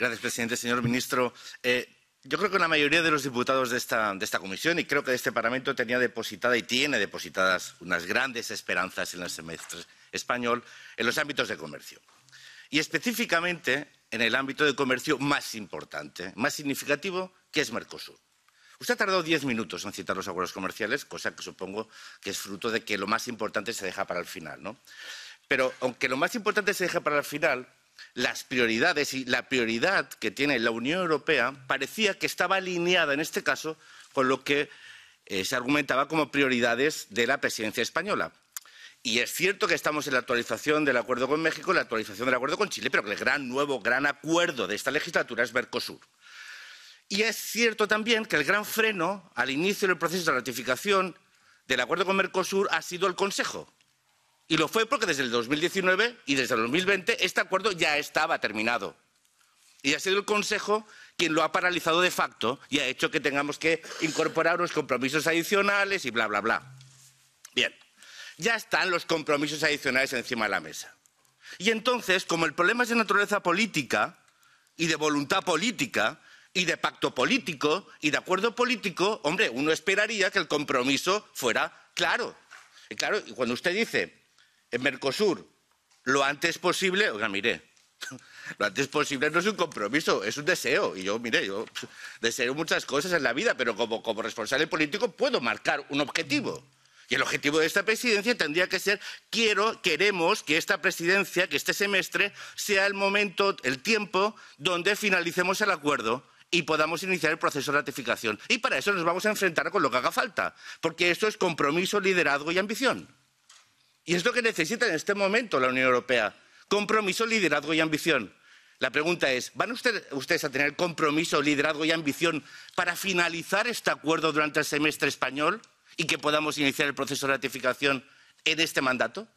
Gracias, presidente. Señor ministro, eh, yo creo que la mayoría de los diputados de esta, comisión y creo que de este Parlamento tenía depositada y tiene depositadas unas grandes esperanzas en el semestre español en los ámbitos de comercio. Y específicamente en el ámbito de comercio más importante, más significativo, que es Mercosur. Usted ha tardado diez minutos en citar los acuerdos comerciales, cosa que supongo que es fruto de que lo más importante se deja para el final. ¿no? Pero aunque lo más importante se deja para el final, las prioridades y la prioridad que tiene la Unión Europea parecía que estaba alineada en este caso con lo que eh, se argumentaba como prioridades de la presidencia española. Y es cierto que estamos en la actualización del acuerdo con México, en la actualización del acuerdo con Chile, pero que el gran nuevo, gran acuerdo de esta legislatura es Mercosur. Y es cierto también que el gran freno al inicio del proceso de ratificación del acuerdo con Mercosur ha sido el Consejo, y lo fue porque desde el 2019 y desde el 2020 este acuerdo ya estaba terminado. Y ha sido el Consejo quien lo ha paralizado de facto y ha hecho que tengamos que incorporar unos compromisos adicionales y bla, bla, bla. Bien, ya están los compromisos adicionales encima de la mesa. Y entonces, como el problema es de naturaleza política y de voluntad política y de pacto político y de acuerdo político, hombre, uno esperaría que el compromiso fuera claro. Y claro, cuando usted dice en Mercosur lo antes posible, oiga, mire, lo antes posible no es un compromiso, es un deseo. Y yo, mire, yo deseo muchas cosas en la vida, pero como, como responsable político puedo marcar un objetivo. Y el objetivo de esta presidencia tendría que ser, quiero, queremos que esta presidencia, que este semestre, sea el momento, el tiempo donde finalicemos el acuerdo y podamos iniciar el proceso de ratificación. Y para eso nos vamos a enfrentar con lo que haga falta, porque esto es compromiso, liderazgo y ambición. Y es lo que necesita en este momento la Unión Europea. Compromiso, liderazgo y ambición. La pregunta es, ¿van ustedes a tener compromiso, liderazgo y ambición para finalizar este acuerdo durante el semestre español y que podamos iniciar el proceso de ratificación en este mandato?